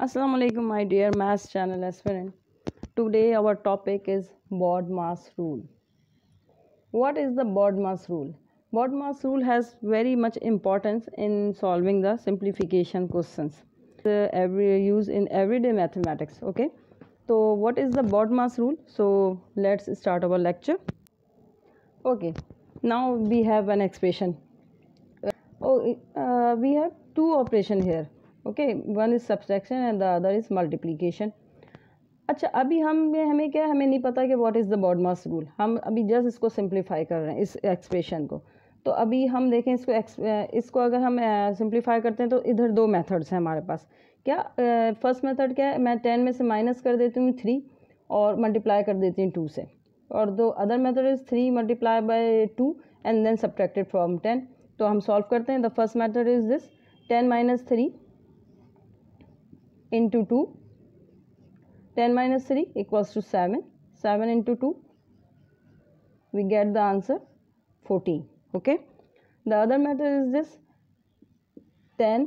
assalamu alaikum my dear mass channel aspirant today our topic is board mass rule what is the board mass rule board mass rule has very much importance in solving the simplification questions uh, every use in everyday mathematics okay so what is the board mass rule so let's start our lecture okay now we have an expression uh, oh uh, we have two operation here okay one is subtraction and the other is multiplication अच्छा अभी हम हमें क्या हमें नहीं पता कि what is the mass rule हम अभी जस्ट इसको सिंप्लीफाई कर रहे हैं इस एक्सप्रेशन को तो अभी हम देखें इसको इसको अगर हम सिम्प्लीफाई करते हैं तो इधर दो मेथड्स हैं हमारे पास क्या फर्स्ट मेथड क्या है मैं टेन में से माइनस कर देती हूँ थ्री और मल्टीप्लाई कर देती हूँ टू से और दो other method is three multiply by two and then subtracted from ten तो हम सॉल्व करते हैं the first method is this ten minus three into 2 10 minus 3 equals to 7 7 into 2 we get the answer 14 okay the other method is this 10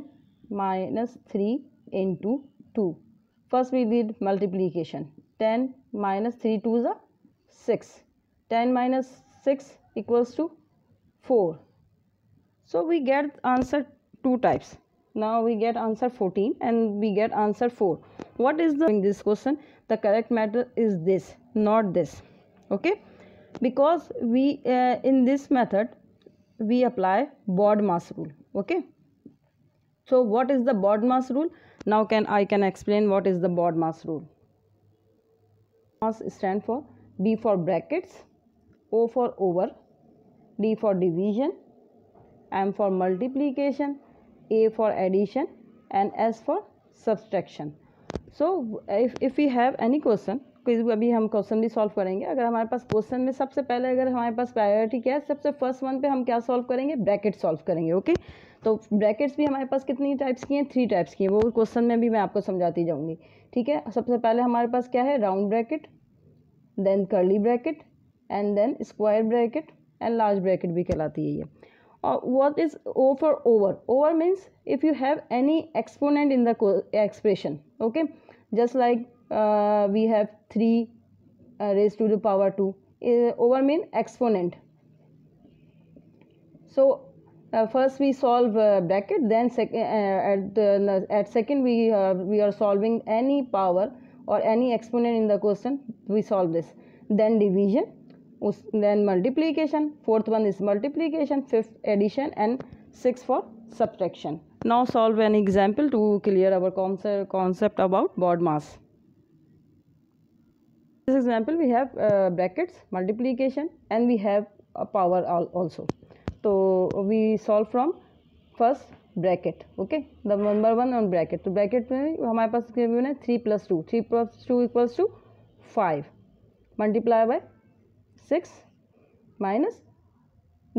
minus 3 into 2 first we did multiplication 10 minus 3 2 is 6 10 minus 6 equals to 4 so we get answer two types now we get answer 14 and we get answer 4 what is the in this question the correct matter is this not this okay because we uh, in this method we apply board mass rule okay so what is the board mass rule now can i can explain what is the board mass rule mass stand for b for brackets o for over d for division m for multiplication A for addition and S for subtraction. So if if we have any question quiz अभी हम question भी solve करेंगे अगर हमारे पास question में सबसे पहले अगर हमारे पास प्रायोरिटी क्या है सबसे फर्स्ट वन पे हम क्या सॉल्व करेंगे ब्रैकेट सॉल्व करेंगे ओके तो ब्रैकेट्स भी हमारे पास कितनी टाइप्स की हैं थ्री टाइप्स की हैं वो क्वेश्चन में भी मैं आपको समझाती जाऊँगी ठीक है सबसे पहले हमारे पास क्या है round bracket then curly bracket and then square bracket and large bracket भी कहलाती है ये or uh, what is o for over over means if you have any exponent in the expression okay just like uh, we have 3 uh, raised to the power 2 uh, over mean exponent so uh, first we solve uh, bracket then sec at, the, at second we, we are solving any power or any exponent in the question we solve this then division then multiplication fourth one is multiplication fifth addition and sixth for subtraction now solve an example to clear our concept concept about board mass this example we have uh, brackets multiplication and we have a power also so we solve from first bracket. Okay, the number one on bracket. So bracket में हमारे पास है three plus two three plus two equals to five multiply 6 minus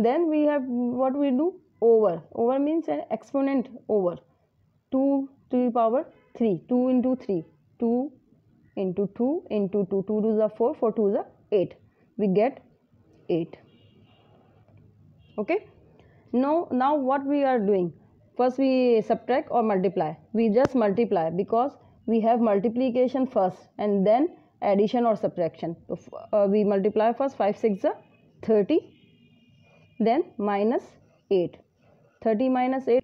then we have what we do over over means an exponent over 2 to the power 3 2 into 3 2 into 2 into 2 2 to the 4 4 2 the 8 we get 8 okay now now what we are doing first we subtract or multiply we just multiply because we have multiplication first and then addition or subtraction. So, uh, we multiply first 5 6 are uh, 30 then minus 8. 30 minus 8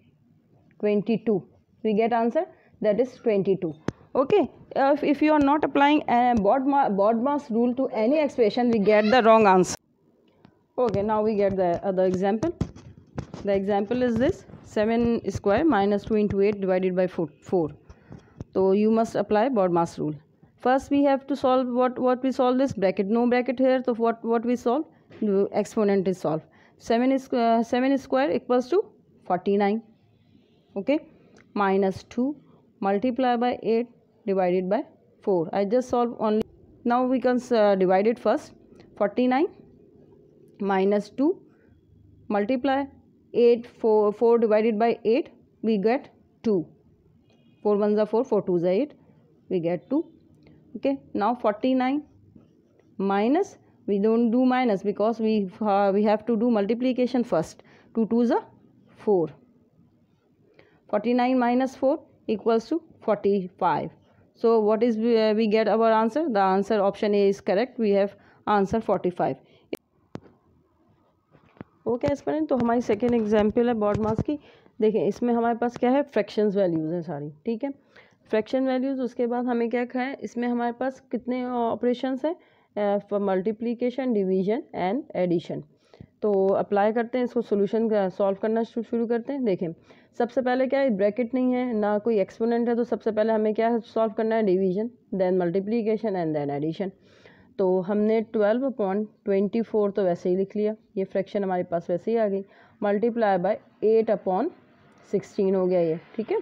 22. We get answer that is 22. Okay, uh, if, if, you are not applying a Bodmas rule to any expression, we get the wrong answer. Okay, now we get the other example. The example is this 7 square minus 2 into 8 divided by 4. 4. So you must apply Bodmas rule first we have to solve what what we solve this bracket no bracket here so what what we solve the exponent is solved 7 is uh, 7 square equals to 49 okay minus 2 multiply by 8 divided by 4 i just solve only now we can uh, divide it first 49 minus 2 multiply 8 4 4 divided by 8 we get 2 4 ones are 4 4 twos are 8 we get 2 okay now 49 minus we don't do minus because we uh, we have to do multiplication first 2 2 is a 4 49 minus 4 equals to 45 so what is we, uh, we get our answer the answer option a is correct we have answer 45 okay aspirant तो हमारी second example है BODMAS की देखें इसमें हमारे पास क्या है फ्रैक्शंस वैल्यूज़ हैं सारी ठीक है फ्रैक्शन वैल्यूज़ उसके बाद हमें क्या है इसमें हमारे पास कितने ऑपरेशन हैं मल्टीप्लीकेशन डिवीजन एंड एडिशन तो अप्लाई करते हैं इसको सोल्यूशन सॉल्व करना शुरू करते हैं देखें सबसे पहले क्या है ब्रैकेट नहीं है ना कोई एक्सपोनेंट है तो सबसे पहले हमें क्या है सॉल्व करना है division then multiplication and then addition तो हमने ट्वेल्व अपॉन ट्वेंटी फोर तो वैसे ही लिख लिया ये फ्रैक्शन हमारे पास वैसे ही आ गई multiply by eight upon sixteen हो गया ये ठीक है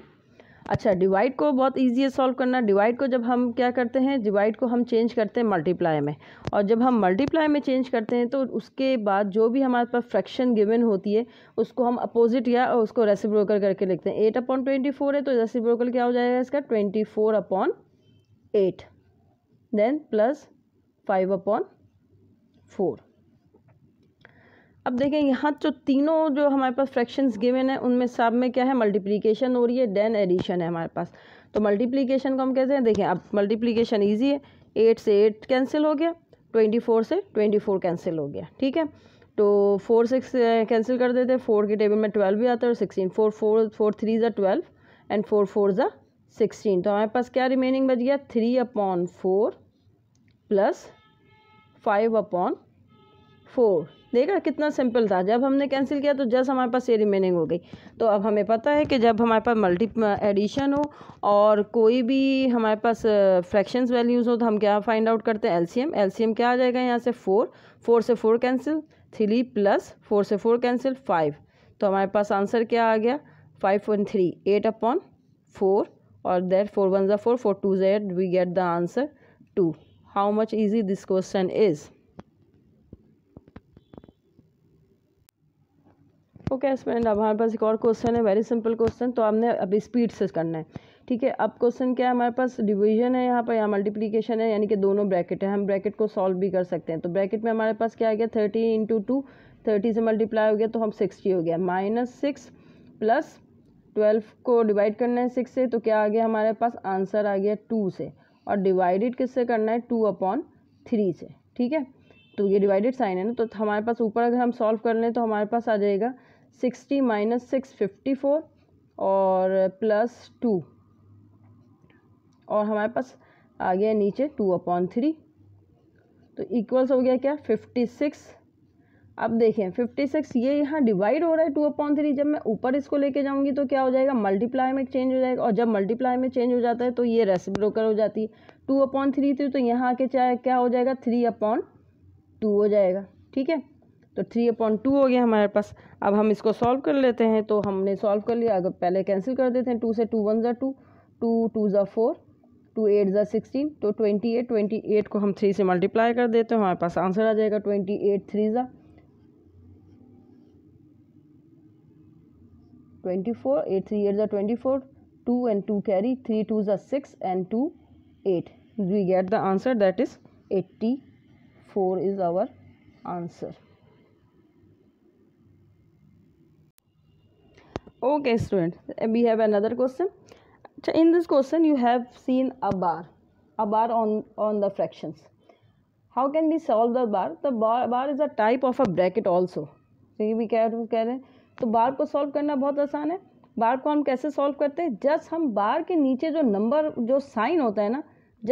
अच्छा डिवाइड को बहुत ईजी है सॉल्व करना डिवाइड को जब हम क्या करते हैं डिवाइड को हम चेंज करते हैं मल्टीप्लाई में और जब हम मल्टीप्लाई में चेंज करते हैं तो उसके बाद जो भी हमारे पास फ्रैक्शन गिवन होती है उसको हम अपोजिट या उसको रेसिप्रोकल करके लिखते हैं एट अपॉन ट्वेंटी फोर है तो रेसिप्रोकल क्या हो जाएगा इसका twenty four upon eight then plus five upon four अब देखें यहाँ जो तीनों जो हमारे पास फ्रैक्शंस गिवन है उनमें सब में क्या है मल्टीप्लिकेशन हो रही है डेन एडिशन है हमारे पास तो मल्टीप्लिकेशन को हम कहते हैं देखें अब मल्टीप्लिकेशन ईजी है एट से एट कैंसिल हो गया ट्वेंटी फोर से ट्वेंटी फोर कैंसिल हो गया ठीक है तो फोर सिक्स कैंसिल कर देते हैं फोर के टेबल में ट्वेल्व भी आता है और sixteen four four four three ज़ा ट्वेल्व एंड फोर फोर ज़ा सिक्सटीन तो हमारे पास क्या रिमेनिंग बच गया three upon four plus five upon four देखा कितना सिंपल था जब हमने कैंसिल किया तो जस्ट हमारे पास ये रिमेनिंग हो गई तो अब हमें पता है कि जब हमारे पास मल्टी एडिशन हो और कोई भी हमारे पास फ्रैक्शंस वैल्यूज़ हो तो हम क्या फाइंड आउट करते हैं एलसीएम एलसीएम क्या आ जाएगा यहाँ से फोर फोर से four cancel three plus four से फोर कैंसिल फाइव तो हमारे पास आंसर क्या आ गया five point three eight upon four और देट फोर वन ज़ा फोर फोर टू जेड we get the answer two how much easy this question is okay student अब हमारे पास एक और क्वेश्चन है वेरी सिंपल क्वेश्चन तो हमने अब स्पीड से करना है ठीक है अब क्वेश्चन क्या है हमारे पास डिवीजन है यहाँ पर यहाँ मल्टीप्लीकेशन है यानी कि दोनों ब्रैकेट है हम ब्रैकेट को सॉल्व भी कर सकते हैं तो ब्रैकेट में हमारे पास क्या आ गया थर्टी इंटू टू थर्टी से मल्टीप्लाई हो गया तो हम सिक्सटी हो गया माइनस सिक्स प्लस ट्वेल्व को डिवाइड करना है सिक्स से तो क्या आ गया हमारे पास आंसर आ गया टू से और डिवाइडेड किससे करना है टू अपॉन थ्री से ठीक है तो ये डिवाइडेड साइन है ना तो हमारे पास ऊपर अगर हम सॉल्व कर लें तो हमारे पास आ जाएगा sixty minus six fifty four और प्लस टू और हमारे पास आ गया नीचे टू अपॉन थ्री तो इक्वल्स हो गया क्या फिफ्टी सिक्स अब देखें फिफ्टी सिक्स ये यहाँ डिवाइड हो रहा है टू अपॉन थ्री जब मैं ऊपर इसको लेके जाऊँगी तो क्या हो जाएगा मल्टीप्लाई में चेंज हो जाएगा और जब मल्टीप्लाई में चेंज हो जाता है तो ये रेसिप्रोकल हो जाती है टू अपॉन थ्री थी तो यहाँ आके चाहे क्या हो जाएगा थ्री अपॉन टू हो जाएगा ठीक है तो थ्री अपॉन टू हो गया हमारे पास अब हम इसको सॉल्व कर लेते हैं तो हमने सॉल्व कर लिया अगर पहले कैंसिल कर देते हैं टू से टू वन ज़ा टू टू टू ज़ा फोर टू एट ज़ा सिक्सटीन तो ट्वेंटी एट ट्वेंटी एट को हम थ्री से मल्टीप्लाई कर देते हैं हमारे पास आंसर आ जाएगा ट्वेंटी एट थ्री ज़ा twenty four eight three eight ज़ा twenty four two and two carry three two ज़ा six and two eight we get the answer that is eighty four is our answer okay student we have another question अच्छा in this question you have seen a bar a bar on on the fraction how can be solve the bar the bar is a type of a bracket also ये भी कह रहे हैं तो बार को solve करना बहुत आसान है बार को हम कैसे सॉल्व करते हैं जस्ट हम बार के नीचे जो नंबर जो साइन होता है ना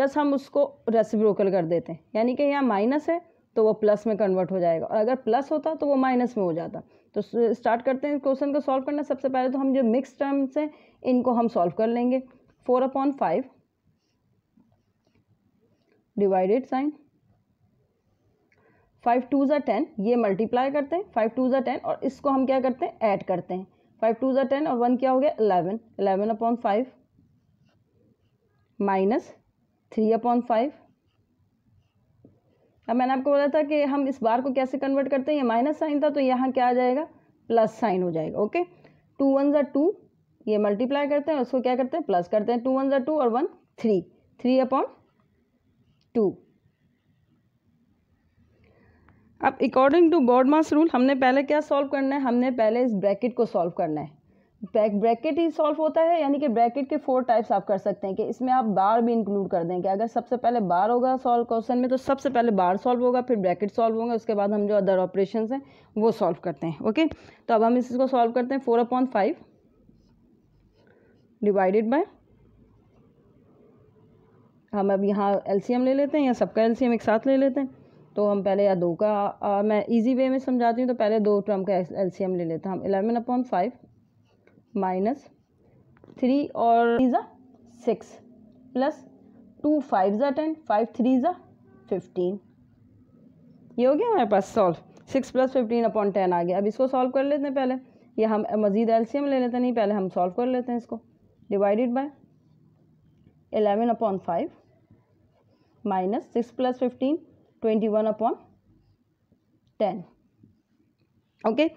जस्ट हम उसको रेसिप्रोकल कर देते हैं यानी कि यहाँ माइनस है तो वो प्लस में कन्वर्ट हो जाएगा और अगर प्लस होता तो वो माइनस में हो जाता तो स्टार्ट करते हैं क्वेश्चन को सॉल्व करना सबसे पहले तो हम जो मिक्स टर्म्स हैं इनको हम सॉल्व कर लेंगे four upon five divided sign five two ज़ा टेन ये मल्टीप्लाई करते हैं फाइव टू ज़ा टेन और इसको हम क्या करते हैं ऐड करते हैं फाइव टू ज़ा टेन और वन क्या हो गया eleven eleven upon five minus three upon five अब मैंने आपको बोला था कि हम इस बार को कैसे कन्वर्ट करते हैं ये माइनस साइन था तो यहाँ क्या आ जाएगा प्लस साइन हो जाएगा ओके टू वन ज़ा टू ये मल्टीप्लाई करते हैं उसको क्या करते हैं प्लस करते हैं टू वन ज़ा टू और one three three upon two अब अकॉर्डिंग टू मास रूल हमने पहले क्या सॉल्व करना है हमने पहले इस ब्रैकेट को सॉल्व करना है बैक ब्रैकेट ही सॉल्व होता है यानी कि ब्रैकेट के फोर टाइप्स आप कर सकते हैं कि इसमें आप बार भी इंक्लूड कर दें कि अगर सबसे पहले बार होगा सॉल्व क्वेश्चन में तो सबसे पहले बार सॉल्व होगा फिर ब्रैकेट सॉल्व होंगे उसके बाद हम जो अदर ऑपरेशन हैं वो सॉल्व करते हैं ओके तो अब हम इसको सॉल्व करते हैं four upon five divided by हम अब यहाँ एम ले लेते हैं या सबका एम एक साथ ले लेते हैं तो हम पहले या दो का आ, मैं इजी वे में समझाती हूँ तो पहले दो टर्म का एम ले लेते हैं हम eleven upon five minus three और सिक्स प्लस टू फाइव ज़ा टेन फाइव थ्री ज़ा फिफ्टीन ये हो गया हमारे पास solve six plus fifteen upon ten आ गया अब इसको सॉल्व कर लेते हैं पहले ये हम मज़ीद एलसीएम ले लेते हैं नहीं पहले हम सॉल्व कर लेते हैं इसको divided by eleven upon five minus six plus fifteen twenty one upon ten okay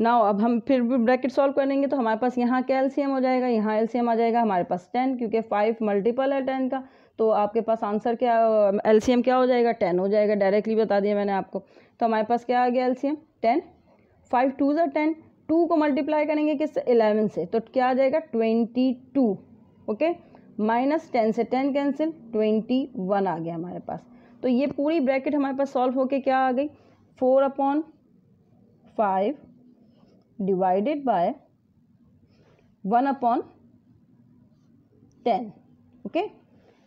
now अब हम फिर भी ब्रैकेट सॉल्व करेंगे तो हमारे पास यहाँ क्या एलसीएम हो जाएगा यहाँ एलसीएम आ जाएगा हमारे पास टेन क्योंकि फाइव मल्टीपल है टेन का तो आपके पास आंसर क्या एलसीएम क्या हो जाएगा टेन हो जाएगा डायरेक्टली बता दिया मैंने आपको तो हमारे पास क्या आ गया एलसीएम टेन फाइव टू ज़ा टेन टू को मल्टीप्लाई करेंगे किससे इलेवन से तो क्या आ जाएगा twenty two okay minus ten से टेन कैंसिल ट्वेंटी वन आ गया हमारे पास तो ये पूरी ब्रैकेट हमारे पास सॉल्व होके क्या आ गई four upon five divided by one upon ten okay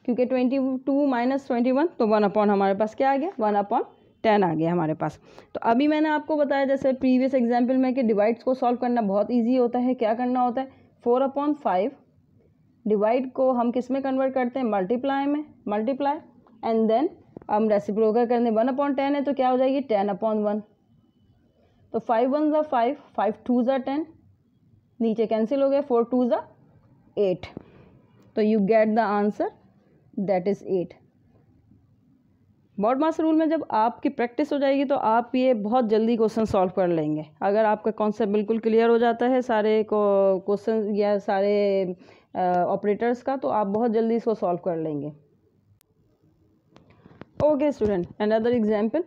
क्योंकि twenty two minus twenty one तो वन अपॉन हमारे पास क्या आ गया वन अपॉन टेन आ गया हमारे पास तो अभी मैंने आपको बताया जैसे प्रीवियस एग्जाम्पल में कि डिवाइड्स को सॉल्व करना बहुत ईजी होता है क्या करना होता है फोर अपॉन फाइव डिवाइड को हम किस में कन्वर्ट करते हैं मल्टीप्लाई में मल्टीप्लाई एंड देन हम रेसिप्रोकर करने वन अपॉन टेन है तो क्या हो जाएगी टेन अपॉन वन तो फाइव वन ज़ा फाइव फाइव टू ज़ा टेन नीचे कैंसिल हो गया फोर टू ज़ा एट तो you get the answer that is at BODMAS rule में जब आपकी प्रैक्टिस हो जाएगी तो आप ये बहुत जल्दी क्वेश्चन सॉल्व कर लेंगे अगर आपका कॉन्सेप्ट बिल्कुल क्लियर हो जाता है सारे को क्वेश्चन या सारे ऑपरेटर्स का तो आप बहुत जल्दी इसको सॉल्व कर लेंगे okay student and other example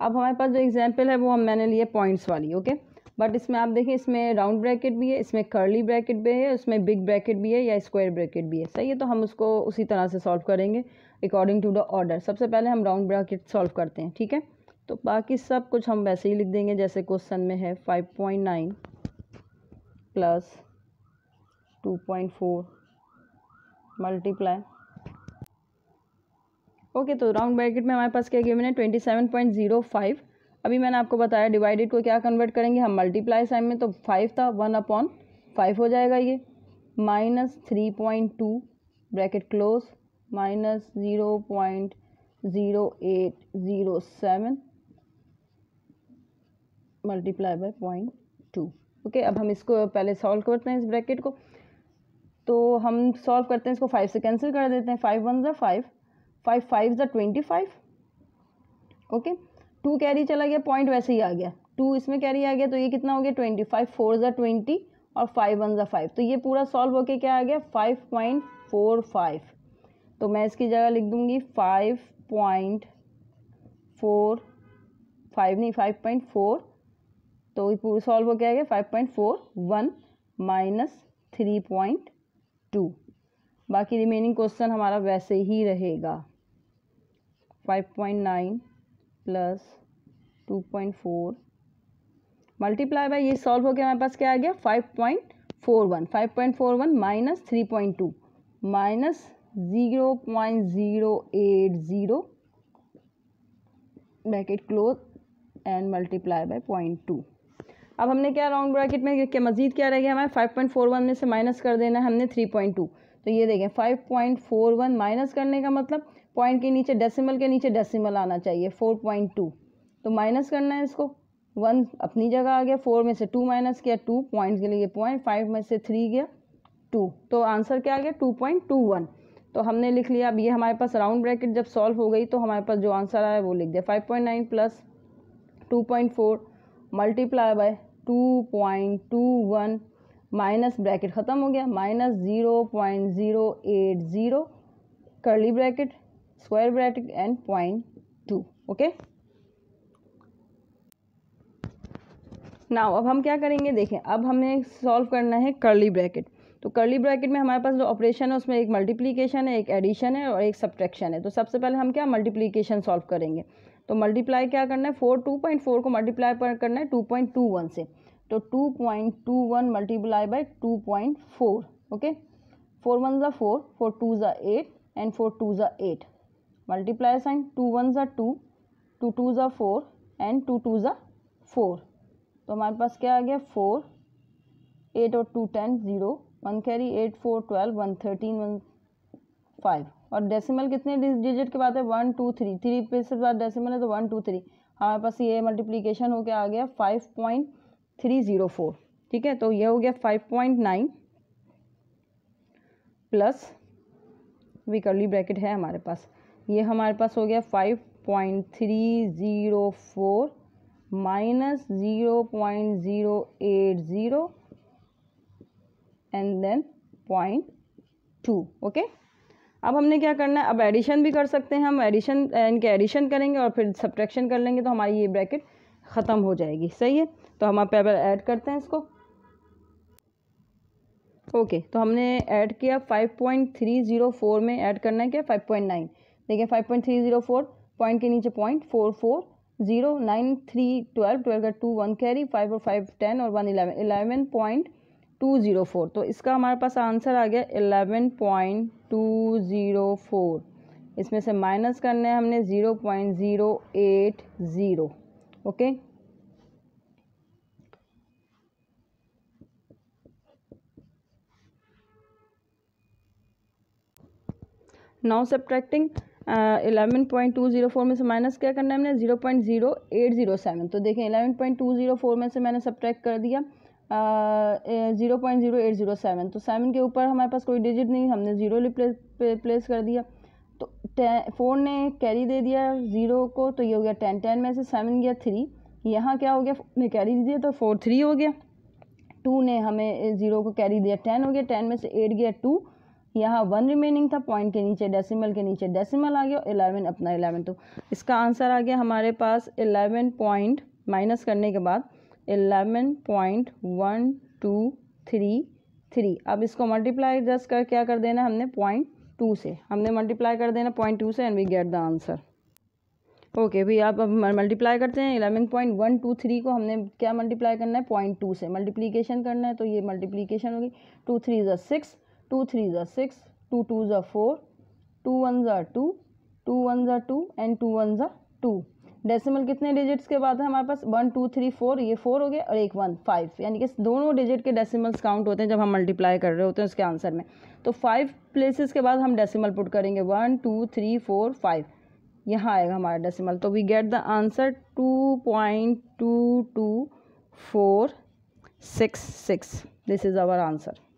अब हमारे पास जो एग्जाम्पल है वो हम मैंने लिए पॉइंट्स वाली ओके बट इसमें आप देखें इसमें राउंड ब्रैकेट भी है इसमें कर्ली ब्रैकेट भी है उसमें बिग ब्रैकेट भी है या स्क्वायर ब्रैकेट भी है सही है तो हम उसको उसी तरह से सॉल्व करेंगे अकॉर्डिंग टू द ऑर्डर सबसे पहले हम राउंड ब्रैकेट सॉल्व करते हैं ठीक है तो बाकी सब कुछ हम वैसे ही लिख देंगे जैसे क्वेश्चन में है five point nine plus two point four multiply okay तो राउंड ब्रैकेट में हमारे पास क्या गिवन है twenty seven point zero five अभी मैंने आपको बताया डिवाइडेड को क्या कन्वर्ट करेंगे हम मल्टीप्लाई साइन में तो फाइव था वन अपॉन फाइव हो जाएगा ये minus three point two bracket close minus zero point zero eight zero seven multiply by point two okay अब हम इसको पहले सॉल्व करते हैं इस ब्रैकेट को तो हम सॉल्व करते हैं इसको फाइव से कैंसिल कर देते हैं फाइव वन ज़ा फाइव फाइव फाइव ज़ा twenty five okay two carry चला गया पॉइंट वैसे ही आ गया टू इसमें कैरी आ गया तो ये कितना हो गया ट्वेंटी फाइव फोर ज़ा ट्वेंटी और फाइव वन ज़ा फाइव तो ये पूरा सॉल्व होके क्या आ गया फाइव पॉइंट फोर फाइव तो मैं इसकी जगह लिख दूँगी फाइव पॉइंट फोर फाइव नहीं फाइव पॉइंट फोर तो ये पूरा सॉल्व होके आ गया five point four one minus three point two बाकी रिमेनिंग क्वेश्चन हमारा वैसे ही रहेगा five point nine plus two point four multiply by ये सॉल्व हो गया हमारे पास क्या आ गया five point four one five point four one minus three point two minus zero point zero eight zero bracket close and multiply by point two अब हमने क्या राउंड ब्रैकेट में क्या मजीद क्या रह गया हमारे फाइव पॉइंट फोर वन में से माइनस कर देना है हमने थ्री पॉइंट टू तो ये देखें five point four one minus करने का मतलब पॉइंट के नीचे डेसिमल के नीचे डेसिमल आना चाहिए फोर पॉइंट टू तो माइनस करना है इसको वन अपनी जगह आ गया फोर में से टू माइनस किया टू पॉइंट के लिए पॉइंट फाइव में से थ्री गया टू तो आंसर क्या आ गया टू पॉइंट टू वन तो हमने लिख लिया अब ये हमारे पास राउंड ब्रैकेट जब सॉल्व हो गई तो हमारे पास जो आंसर आया वो लिख दिया five point nine plus two point four multiply by two point two one minus bracket ख़त्म हो गया minus zero point zero eight zero curly bracket square bracket and two okay now अब हम क्या करेंगे देखें अब हमें सॉल्व करना है कर्ली ब्रैकेट तो करली ब्रैकेट में हमारे पास जो ऑपरेशन है उसमें एक मल्टीप्लीकेशन है एक एडिशन है और एक सब्ट्रैक्शन है तो सबसे पहले हम क्या मल्टीप्लीकेशन सॉल्व करेंगे तो मल्टीप्लाई क्या करना है फोर टू पॉइंट फोर को मल्टीप्लाई करना है टू पॉइंट टू वन से तो two point two one multiply by two point four okay four one ज़ा फोर फोर टू ज़ा एट एंड फोर टू ज़ा eight multiply sign two one ज़ा two two to ज़ा four and two to ज़ा four तो हमारे पास क्या आ गया फोर एट और two ten zero one carry eight four twelve one thirteen one five और डेसिमल कितने डिजिट के बाद है वन टू थ्री थ्री पे से बाद डेसिमल है तो वन टू थ्री हमारे पास ये हो होकर आ गया five point three zero four ठीक है तो ये हो गया five point nine plus curly bracket है हमारे पास ये हमारे पास हो गया five point three zero four minus zero point zero eight zero and then point two okay अब हमने क्या करना है अब एडिशन भी कर सकते हैं हम एडिशन इनके एडिशन करेंगे और फिर सब्ट्रैक्शन कर लेंगे तो हमारी ये ब्रैकेट ख़त्म हो जाएगी सही है तो हम आप ऐड करते हैं इसको ओके okay, तो हमने ऐड किया 5.304 में ऐड करना है क्या 5.9 देखिए five point three zero four point के नीचे point four four zero nine three twelve twelve का टू वन कैरी फाइव और फाइव टेन और one eleven eleven point two zero four तो इसका हमारे पास आंसर आ गया eleven point two zero four इसमें से माइनस करने हैं हमने zero point zero eight zero okay now subtracting eleven point two zero four में से माइनस क्या करना है हमने zero point zero eight zero seven तो देखें eleven point two zero four में से मैंने सब्ट्रैक्ट कर दिया zero point zero eight zero seven तो सेवन के ऊपर हमारे पास कोई डिजिट नहीं हमने ज़ीरो रिप्लेस प्लेस कर दिया तो फोर ने कैरी दे दिया ज़ीरो को तो ये हो गया टेन टेन में से सेवन गया थ्री यहाँ क्या हो गया ने कैरी दिया तो फोर थ्री हो गया टू ने हमें ज़ीरो को कैरी दिया टेन हो गया टेन में से एट गया टू यहाँ वन रिमेनिंग था पॉइंट के नीचे डेसिमल के नीचे डेसिमल आ गया इलेवन अपना इलेवन तो इसका आंसर आ गया हमारे पास इलेवन पॉइंट माइनस करने के बाद eleven point one two three three अब इसको मल्टीप्लाई जस्ट कर क्या कर देना हमने पॉइंट टू से हमने मल्टीप्लाई कर देना पॉइंट टू से and we get the answer okay भाई आप अब मल्टीप्लाई करते हैं eleven point one two three को हमने क्या मल्टीप्लाई करना है पॉइंट टू से मल्टीप्लीकेशन करना है तो ये मल्टीप्लीकेशन होगी टू थ्री ज़ा सिक्स टू थ्री ज़ा सिक्स टू टू ज़ा फोर टू वन ज़ा टू टू वन ज़ा टू एंड टू वन ज़ा टू डेसिमल कितने डिजिट्स के बाद है हमारे पास वन टू थ्री फोर ये फोर हो गया और एक वन फाइव यानी कि दोनों डिजिट के डेसिमल्स काउंट होते हैं जब हम मल्टीप्लाई कर रहे होते हैं उसके आंसर में तो फाइव प्लेसेस के बाद हम डेसिमल पुट करेंगे one two three four five यहाँ आएगा हमारा डेसिमल तो we get the answer two point two two four six six this is our answer